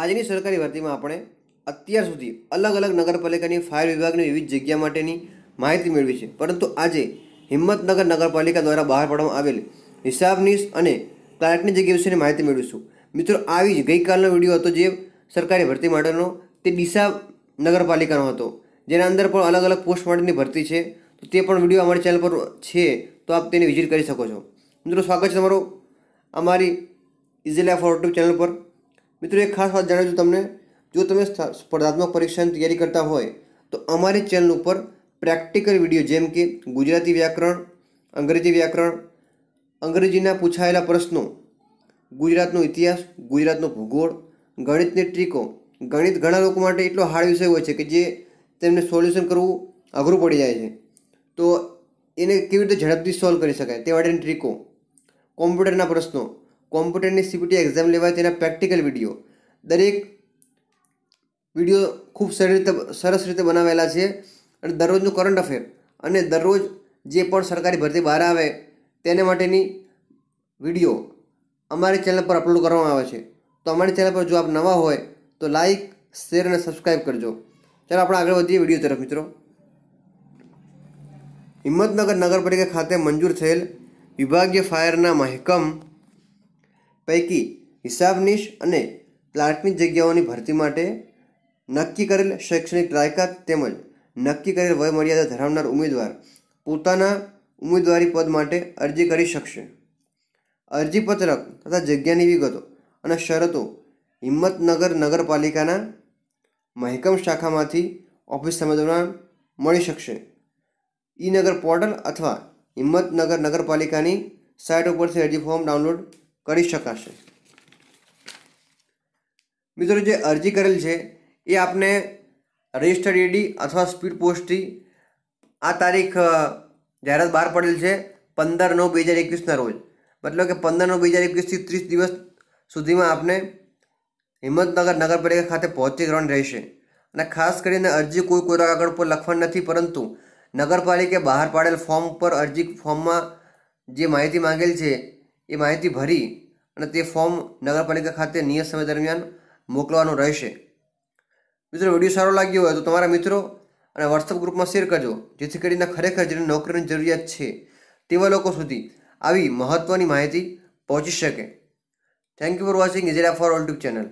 આજની સરકારી ભરતીમાં આપણે અત્યાર સુધી અલગ અલગ નગરપાલિકાની ફાયર વિભાગની વિવિધ જગ્યા માટેની માહિતી મેળવી છે પરંતુ આજે હિંમતનગર નગરપાલિકા દ્વારા બહાર પાડવામાં આવેલ હિસાબનીશ અને ક્લાર્કની જગ્યા વિશેની માહિતી મેળવીશું મિત્રો આવી જ ગઈકાલનો વિડીયો હતો જે સરકારી ભરતી માટેનો તે ડિસાબ નગરપાલિકાનો હતો જેના અંદર પણ અલગ અલગ પોસ્ટ માટેની ભરતી છે તો તે પણ વિડીયો અમારી ચેનલ પર છે તો આપ તેને વિઝિટ કરી શકો છો મિત્રો સ્વાગત છે તમારું અમારી ઇઝીલા ફોર ચેનલ પર મિત્રો એક ખાસ વાત જણાવીશું તમને જો તમે સ્પર્ધાત્મક પરીક્ષાની તૈયારી કરતા હોય તો અમારી ચેનલ ઉપર પ્રેક્ટિકલ વિડીયો જેમ કે ગુજરાતી વ્યાકરણ અંગ્રેજી વ્યાકરણ અંગ્રેજીના પૂછાયેલા પ્રશ્નો ગુજરાતનો ઇતિહાસ ગુજરાતનો ભૂગોળ ગણિતની ટ્રીકો ગણિત ઘણા લોકો માટે એટલો હાર્ડ વિષય હોય છે કે જે તેમને સોલ્યુશન કરવું અઘરું પડી જાય છે તો એને કેવી રીતે ઝડપથી સોલ્વ કરી શકાય તે માટેની ટ્રીકો કોમ્પ્યુટરના પ્રશ્નો કોમ્પ્યુટરની સીપીટી એક્ઝામ લેવાય તેના પ્રેક્ટિકલ વિડીયો દરેક વિડીયો ખૂબ સરળ રીતે સરસ રીતે બનાવેલા છે અને દરરોજનું કરંટ અફેર અને દરરોજ જે પણ સરકારી ભરતી બહાર આવે તેને માટેની વિડીયો અમારી ચેનલ પર અપલોડ કરવામાં આવે છે તો અમારી ચેનલ પર જો આપ નવા હોય તો લાઇક શેર અને સબસ્ક્રાઇબ કરજો ચાલો આપણે આગળ વધીએ વિડીયો તરફ મિત્રો હિંમતનગર નગરપાલિકા ખાતે મંજૂર થયેલ વિભાગીય ફાયરના મહેકમ પૈકી હિસાબનીશ અને પ્લાન્ટની જગ્યાઓની ભરતી માટે નક્કી કરેલ શૈક્ષણિક લાયકાત તેમજ નક્કી કરેલ વય મર્યાદા ધરાવનાર ઉમેદવાર પોતાના ઉમેદવારી પદ માટે અરજી કરી શકશે અરજીપત્રક તથા જગ્યાની વિગતો અને શરતો હિંમતનગર નગરપાલિકાના મહેકમ શાખામાંથી ઓફિસ સમજવા મળી શકશે ઈ નગર પોર્ટલ અથવા હિંમતનગર નગરપાલિકાની સાઇટ ઉપરથી અરજી ફોર્મ ડાઉનલોડ કરી શકાશે મિત્રો જે અરજી કરેલ છે એ આપને રજિસ્ટર્ડ એડી અથવા સ્પીડ પોસ્ટથી આ તારીખ જાહેરાત બહાર પડેલ છે પંદર નવ બે હજાર એકવીસના રોજ મતલબ કે પંદર નવ બે હજાર એકવીસથી ત્રીસ દિવસ સુધીમાં આપને હિંમતનગર નગરપાલિકા ખાતે પહોંચી કરવાની રહેશે અને ખાસ કરીને અરજી કોઈ કોઈ કાગળ પર લખવાની નથી પરંતુ નગરપાલિકા બહાર પાડેલ ફોર્મ પર અરજી ફોર્મમાં જે માહિતી માંગેલ છે એ માહિતી ભરી અને તે ફોર્મ નગરપાલિકા ખાતે નિયત સમય દરમિયાન મોકલવાનું રહેશે મિત્રો વિડીયો સારો લાગ્યો હોય તો તમારા મિત્રો અને વોટ્સઅપ ગ્રુપમાં શેર કરજો જેથી કરીને ખરેખર જેને નોકરીની જરૂરિયાત છે તેવા લોકો સુધી આવી મહત્ત્વની માહિતી પહોંચી શકે થેન્ક યુ ફોર વોચિંગ ઇઝેરા ફોર ઓલ ટ્યુબ ચેનલ